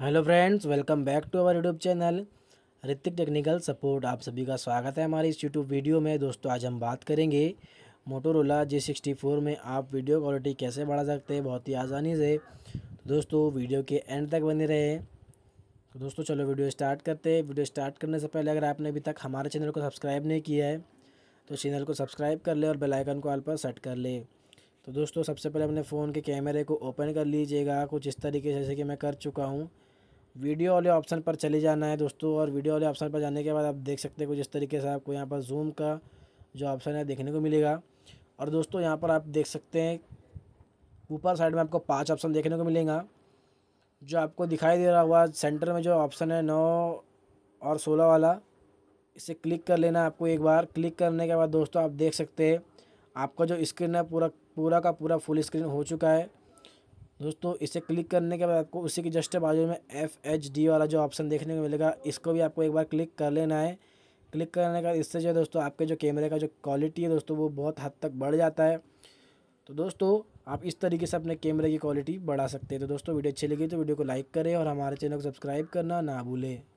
hello friends welcome back to our YouTube channel Hritik technical support आप सभी का स्वागत है हमारे इस यूट्यूब वीडियो में दोस्तों आज हम बात करेंगे मोटोरोला जी सिक्सटी फोर में आप वीडियो क्वालिटी कैसे बढ़ा सकते हैं बहुत ही आसानी से दोस्तों वीडियो के एंड तक बने रहे तो दोस्तों चलो वीडियो स्टार्ट करते हैं वीडियो स्टार्ट करने से पहले अगर आपने अभी तक हमारे चैनल को सब्सक्राइब नहीं किया है तो चैनल को सब्सक्राइब कर ले और बेलाइकन को ऑल पर सेट कर ले तो दोस्तों सबसे पहले अपने फ़ोन के कैमरे को ओपन कर लीजिएगा कुछ इस तरीके से जैसे कि मैं कर चुका हूँ वीडियो वाले ऑप्शन पर चले जाना है दोस्तों और वीडियो वाले ऑप्शन पर जाने के बाद आप देख सकते हो जिस तरीके से आपको यहाँ पर जूम का जो ऑप्शन है देखने को मिलेगा और दोस्तों यहाँ पर आप देख सकते हैं ऊपर साइड में आपको पाँच ऑप्शन देखने को मिलेगा जो आपको दिखाई दे रहा हुआ सेंटर में जो ऑप्शन है नौ और सोलह वाला इसे क्लिक कर लेना आपको एक बार क्लिक करने के बाद दोस्तों आप देख सकते हैं आपका जो स्क्रीन है पूरा पूरा का पूरा फुल स्क्रीन हो चुका है दोस्तों इसे क्लिक करने के बाद आपको उसी के जस्ट बाजू में एफ एच डी वाला जो ऑप्शन देखने को मिलेगा इसको भी आपको एक बार क्लिक कर लेना है क्लिक करने का इससे जो है दोस्तों आपके जो कैमरे का जो क्वालिटी है दोस्तों वो बहुत हद तक बढ़ जाता है तो दोस्तों आप इस तरीके से अपने कैमरे की क्वालिटी बढ़ा सकते हैं तो दोस्तों वीडियो अच्छी लगी तो वीडियो को लाइक करें और हमारे चैनल को सब्सक्राइब करना ना भूलें